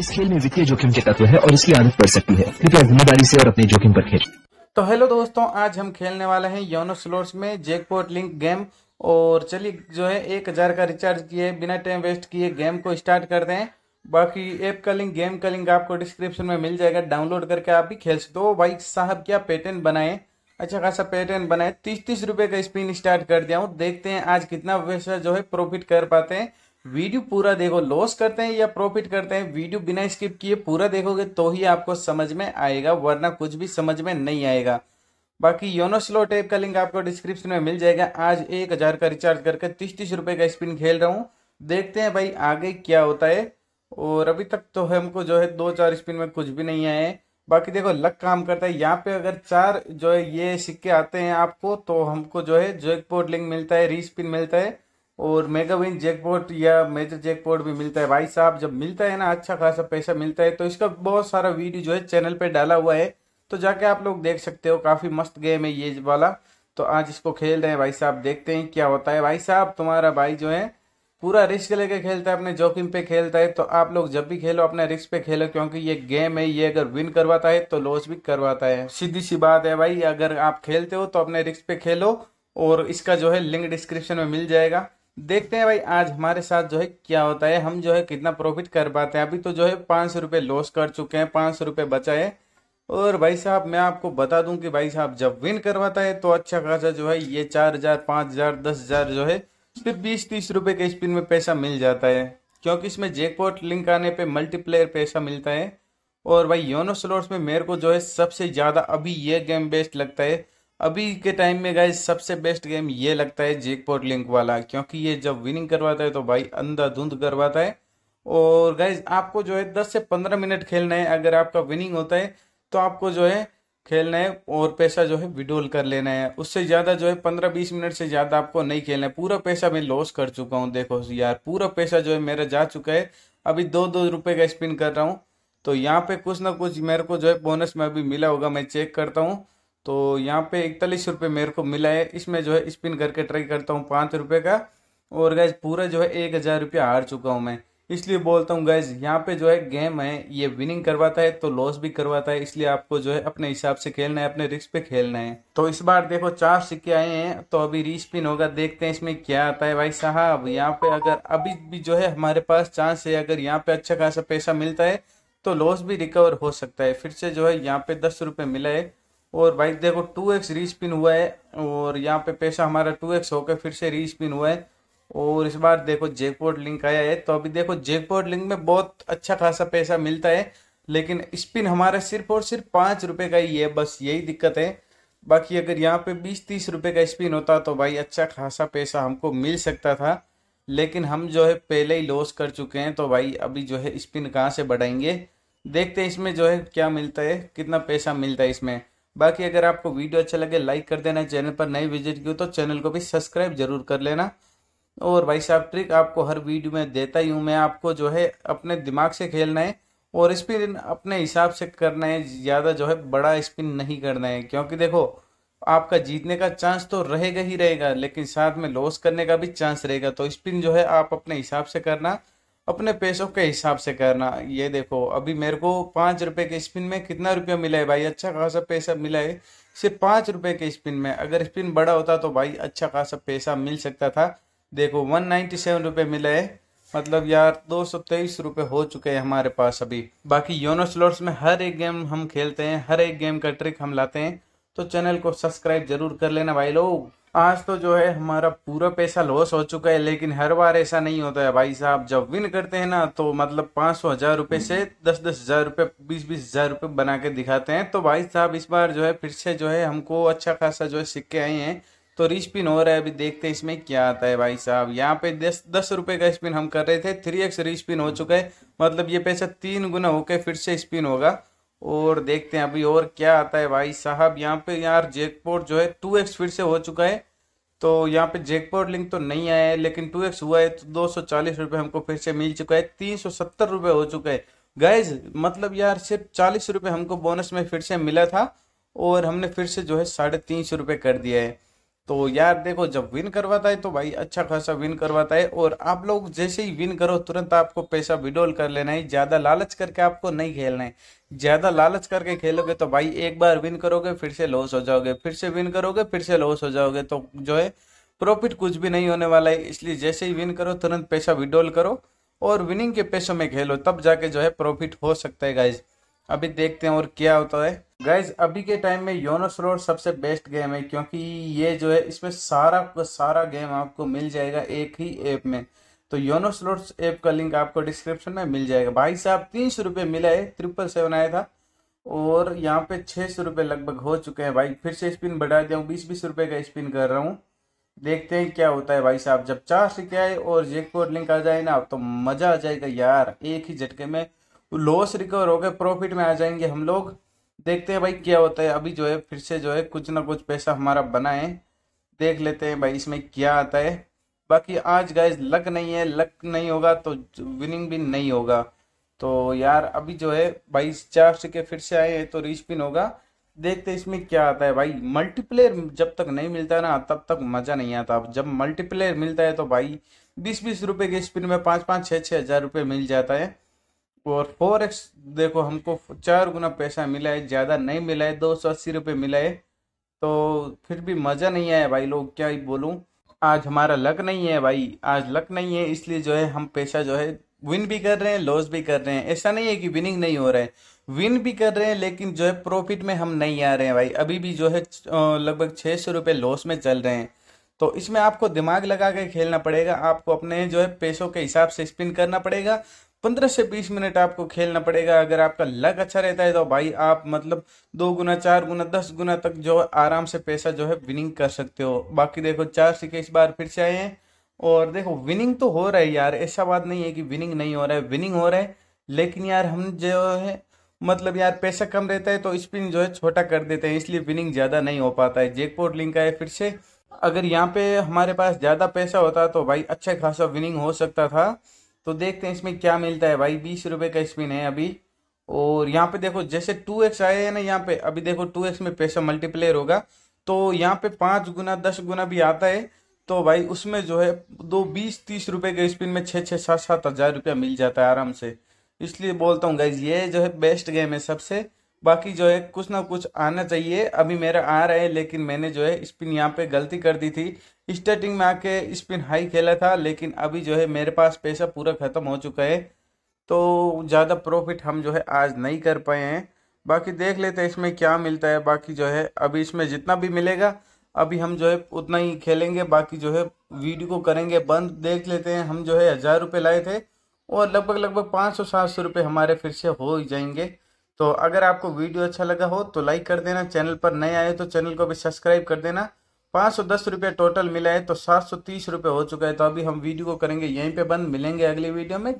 इस खेल में वित्तीय जोखिम के तत्व है और इसकी आदत पड़ सकती है कृपया जिम्मेदारी से और अपने जोखिम पर खेल तो हेलो दोस्तों आज हम खेलने वाले हैं योनो स्लोट्स में जैकपॉट लिंक गेम और चलिए जो है एक हज़ार का रिचार्ज किए बिना टाइम वेस्ट किए गेम को स्टार्ट करते हैं बाकी ऐप का लिंक गेम का लिंक आपको डिस्क्रिप्शन में मिल जाएगा डाउनलोड करके आप भी खेल सकते हो भाई साहब क्या पैटर्न बनाए अच्छा खासा पैटर्न बनाए तीस तीस रुपए का स्पिन स्टार्ट कर दिया हूँ देखते हैं आज कितना पैसा जो है प्रॉफिट कर पाते हैं वीडियो पूरा देखो लॉस करते हैं या प्रॉफिट करते हैं वीडियो बिना स्किप किए पूरा देखोगे तो ही आपको समझ में आएगा वरना कुछ भी समझ में नहीं आएगा बाकी योनो स्लो टेप का लिंक आपको डिस्क्रिप्शन में मिल जाएगा आज एक हज़ार का रिचार्ज करके तीस तीस रुपए का स्पिन खेल रहा हूँ देखते हैं भाई आगे क्या होता है और अभी तक तो हमको जो है दो चार स्पिन में कुछ भी नहीं आए बाकी देखो लक काम करता है यहाँ पे अगर चार जो है ये सिक्के आते हैं आपको तो हमको जो है जैकपॉट लिंक मिलता है रीस्पिन मिलता है और मेगा विन जैकपॉट या मेजर जैकपॉट भी मिलता है भाई साहब जब मिलता है ना अच्छा खासा पैसा मिलता है तो इसका बहुत सारा वीडियो जो है चैनल पे डाला हुआ है तो जाके आप लोग देख सकते हो काफ़ी मस्त गेम है ये वाला तो आज इसको खेल रहे हैं भाई साहब देखते हैं क्या होता है भाई साहब तुम्हारा भाई जो है पूरा रिस्क लेके खेलता है अपने जोखिम पे खेलता है तो आप लोग जब भी खेलो अपने रिस्क पे खेलो क्योंकि ये गेम है ये अगर विन करवाता है तो लॉस भी करवाता है सीधी सी बात है भाई अगर आप खेलते हो तो अपने रिस्क पे खेलो और इसका जो है लिंक डिस्क्रिप्शन में मिल जाएगा देखते हैं भाई आज हमारे साथ जो है क्या होता है हम जो है कितना प्रॉफिट कर पाते हैं अभी तो जो है पाँच सौ रुपये लॉस कर चुके हैं पाँच सौ रुपये बचाए और भाई साहब मैं आपको बता दूं कि भाई साहब जब विन करवाता है तो अच्छा खासा जो है ये चार हजार पाँच हजार दस हजार जो है सिर्फ बीस तीस रुपये के स्पिन में पैसा मिल जाता है क्योंकि इसमें जैकपॉट लिंक आने पे मल्टीप्लेयर पैसा मिलता है और भाई योनो स्लॉट्स में मेरे को जो है सबसे ज़्यादा अभी ये गेम बेस्ट लगता है अभी के टाइम में गाइज सबसे बेस्ट गेम ये लगता है जेकपोर्ट लिंक वाला क्योंकि ये जब विनिंग करवाता है तो भाई अंधाधुंध करवाता है और गाइज आपको जो है दस से पंद्रह मिनट खेलना है अगर आपका विनिंग होता है तो आपको जो है खेलना है और पैसा जो है विड्रोल कर लेना है उससे ज़्यादा जो है पंद्रह बीस मिनट से ज़्यादा आपको नहीं खेलना है पूरा पैसा मैं लॉस कर चुका हूँ देखो यार पूरा पैसा जो है मेरा जा चुका है अभी दो दो रुपये का स्पिन कर रहा हूँ तो यहाँ पे कुछ ना कुछ मेरे को जो है बोनस में अभी मिला होगा मैं चेक करता हूँ तो यहाँ पे इकतालीस रुपये मेरे को मिला है इसमें जो है स्पिन करके ट्राई करता हूँ पाँच रुपये का और गैज पूरा जो है एक हज़ार रुपया हार चुका हूँ मैं इसलिए बोलता हूँ गैज यहाँ पे जो है गेम है ये विनिंग करवाता है तो लॉस भी करवाता है इसलिए आपको जो है अपने हिसाब से खेलना है अपने रिस्क पे खेलना है तो इस बार देखो चार सिक्के आए हैं तो अभी रीस्पिन होगा देखते हैं इसमें क्या आता है भाई साहब यहाँ पे अगर अभी भी जो है हमारे पास चांस है अगर यहाँ पे अच्छा खासा पैसा मिलता है तो लॉस भी रिकवर हो सकता है फिर से जो है यहाँ पे दस रुपये मिला है और भाई देखो टू एक्स रीस्पिन हुआ है और यहाँ पे पैसा हमारा टू एक्स होकर फिर से रीस्पिन हुआ है और इस बार देखो जैकपॉट लिंक आया है तो अभी देखो जैकपॉट लिंक में बहुत अच्छा खासा पैसा मिलता है लेकिन स्पिन हमारा सिर्फ और सिर्फ पाँच रुपये का ही है बस यही दिक्कत है बाकी अगर यहाँ पे बीस तीस रुपये का स्पिन होता तो भाई अच्छा खासा पैसा हमको मिल सकता था लेकिन हम जो है पहले ही लॉस कर चुके हैं तो भाई अभी जो है स्पिन कहाँ से बढ़ाएंगे देखते हैं इसमें जो है क्या मिलता है कितना पैसा मिलता है इसमें बाकी अगर आपको वीडियो अच्छा लगे लाइक कर देना चैनल पर नई विजिट की तो चैनल को भी सब्सक्राइब जरूर कर लेना और भाई साहब ट्रिक आपको हर वीडियो में देता ही हूँ मैं आपको जो है अपने दिमाग से खेलना है और स्पिन अपने हिसाब से करना है ज़्यादा जो है बड़ा स्पिन नहीं करना है क्योंकि देखो आपका जीतने का चांस तो रहेगा ही रहेगा लेकिन साथ में लॉस करने का भी चांस रहेगा तो स्पिन जो है आप अपने हिसाब से करना अपने पैसों के हिसाब से करना ये देखो अभी मेरे को पाँच रुपए के स्पिन में कितना रुपया मिला है भाई अच्छा खासा पैसा मिला है सिर्फ पाँच रुपये के स्पिन में अगर स्पिन बड़ा होता तो भाई अच्छा खासा पैसा मिल सकता था देखो वन नाइन्टी सेवन रुपये मिला है मतलब यार दो सौ तेईस रुपये हो चुके हैं हमारे पास अभी बाकी योनो स्लॉट्स में हर एक गेम हम खेलते हैं हर एक गेम का ट्रिक हम लाते हैं तो चैनल को सब्सक्राइब जरूर कर लेना भाई लोग आज तो जो है हमारा पूरा पैसा लॉस हो चुका है लेकिन हर बार ऐसा नहीं होता है भाई साहब जब विन करते हैं ना तो मतलब पाँच सौ हज़ार रुपये से दस दस हज़ार रुपये बीस बीस हज़ार रुपये बना के दिखाते हैं तो भाई साहब इस बार जो है फिर से जो है हमको अच्छा खासा जो है सिक्के आए हैं तो रिस्पिन हो रहा है अभी देखते हैं इसमें क्या आता है भाई साहब यहाँ पे दस दस रुपये का स्पिन हम कर रहे थे थ्री एक्स रिस्पिन हो चुका है मतलब ये पैसा तीन गुना होकर फिर से स्पिन होगा और देखते हैं अभी और क्या आता है भाई साहब यहाँ पे यार जैकपॉट जो है टू एक्स फिर से हो चुका है तो यहाँ पे जैकपॉट लिंक तो नहीं आया है लेकिन टू एक्स हुआ है तो दो सौ चालीस रुपये हमको फिर से मिल चुका है तीन सौ सत्तर रुपये हो चुका है गैज मतलब यार सिर्फ चालीस रुपये हमको बोनस में फिर से मिला था और हमने फिर से जो है साढ़े तीन सौ रुपये कर दिया है तो यार देखो जब विन करवाता है तो भाई अच्छा खासा विन करवाता है और आप लोग जैसे ही विन करो तुरंत आपको पैसा विड्रॉल कर लेना है ज़्यादा लालच करके आपको नहीं खेलना है ज़्यादा लालच करके खेलोगे तो भाई एक बार विन करोगे फिर से लॉस हो जाओगे फिर से विन करोगे फिर से लॉस हो जाओगे तो जो है प्रॉफिट कुछ भी नहीं होने वाला है इसलिए जैसे ही विन करो तुरंत पैसा विड्रॉल करो और विनिंग के पैसों में खेलो तब जाके जो है प्रॉफिट हो सकता है गाइज अभी देखते हैं और क्या होता है गाइज अभी के टाइम में योनोस रोड सबसे बेस्ट गेम है क्योंकि ये जो है इसमें सारा सारा गेम आपको मिल जाएगा एक ही ऐप में तो योनोस रोड ऐप का लिंक आपको डिस्क्रिप्शन में मिल जाएगा भाई साहब तीन सौ रुपये मिला है ट्रिपल सेवन आया था और यहाँ पे छः सौ रुपये लगभग हो चुके हैं भाई फिर से स्पिन बढ़ा दिया हूँ बीस बीस रुपये का स्पिन कर रहा हूँ देखते हैं क्या होता है भाई साहब जब चार सिक्के आए और जेकोर लिंक आ जाए ना तो मज़ा आ जाएगा यार एक ही झटके में लॉस रिकवर हो गए प्रॉफिट में आ जाएंगे हम लोग देखते हैं भाई क्या होता है अभी जो है फिर से जो है कुछ ना कुछ पैसा हमारा बना है देख लेते हैं भाई इसमें क्या आता है बाकी आज गाइज लक नहीं है लक नहीं होगा तो विनिंग भी नहीं होगा तो यार अभी जो है भाई चार सिक्के फिर से आए हैं तो रिस्पिन होगा देखते इसमें क्या आता है भाई मल्टीप्लेयर जब तक नहीं मिलता है ना तब तक मज़ा नहीं आता जब मल्टीप्लेयर मिलता है तो भाई बीस बीस रुपए के स्पिन में पाँच पाँच छः छः हज़ार रुपये मिल जाता है और फोर एक्स देखो हमको चार गुना पैसा मिला है ज़्यादा नहीं मिला है दो सौ अस्सी रुपये मिला है तो फिर भी मज़ा नहीं आया भाई लोग क्या ही बोलूँ आज हमारा लक नहीं है भाई आज लक नहीं है इसलिए जो है हम पैसा जो है विन भी कर रहे हैं लॉस भी कर रहे हैं ऐसा नहीं है कि विनिंग नहीं हो रहा है विन भी कर रहे हैं लेकिन जो है प्रॉफिट में हम नहीं आ रहे हैं भाई अभी भी जो है लगभग छः सौ रुपये लॉस में चल रहे हैं तो इसमें आपको दिमाग लगा के खेलना पड़ेगा आपको अपने जो है पैसों के हिसाब से स्पिन करना पड़ेगा पंद्रह से बीस मिनट आपको खेलना पड़ेगा अगर आपका लक अच्छा रहता है तो भाई आप मतलब दो गुना चार गुना दस गुना तक जो आराम से पैसा जो है विनिंग कर सकते हो बाकी देखो चार सिक्के इस बार फिर से आए हैं और देखो विनिंग तो हो रहा है यार ऐसा बात नहीं है कि विनिंग नहीं हो रहा है विनिंग हो रहा है लेकिन यार हम जो है मतलब यार पैसा कम रहता है तो स्पिन जो है छोटा कर देते हैं इसलिए विनिंग ज़्यादा नहीं हो पाता है जेकपोर्ट लिंक आए फिर से अगर यहाँ पे हमारे पास ज़्यादा पैसा होता तो भाई अच्छा खासा विनिंग हो सकता था तो देखते हैं इसमें क्या मिलता है भाई बीस रुपए का स्पिन है अभी और यहाँ पे देखो जैसे टू एक्स आया है ना यहाँ पे अभी देखो टू एक्स में पैसा मल्टीप्लेयर होगा तो यहाँ पे पांच गुना दस गुना भी आता है तो भाई उसमें जो है दो बीस तीस रुपए के स्पिन में छ छः सात सात हज़ार रुपया मिल जाता है आराम से इसलिए बोलता हूँ गाइज ये जो है बेस्ट गेम है सबसे बाकी जो है कुछ ना कुछ आना चाहिए अभी मेरा आ रहा है लेकिन मैंने जो है स्पिन यहाँ पे गलती कर दी थी स्टार्टिंग में आके स्पिन हाई खेला था लेकिन अभी जो है मेरे पास पैसा पूरा ख़त्म हो चुका है तो ज़्यादा प्रॉफिट हम जो है आज नहीं कर पाए हैं बाकी देख लेते हैं इसमें क्या मिलता है बाकी जो है अभी इसमें जितना भी मिलेगा अभी हम जो है उतना ही खेलेंगे बाकी जो है वीडियो को करेंगे बंद देख लेते हैं हम जो है हज़ार रुपये लाए थे और लगभग लगभग पाँच सौ सात सौ रुपये हमारे फिर से हो ही जाएंगे तो अगर आपको वीडियो अच्छा लगा हो तो लाइक कर देना चैनल पर नए आए तो चैनल को भी सब्सक्राइब कर देना पाँच सौ दस रुपये टोटल मिला है तो सात सौ तीस रुपये हो चुका है तो अभी हम वीडियो को करेंगे यहीं पे बंद मिलेंगे अगली वीडियो में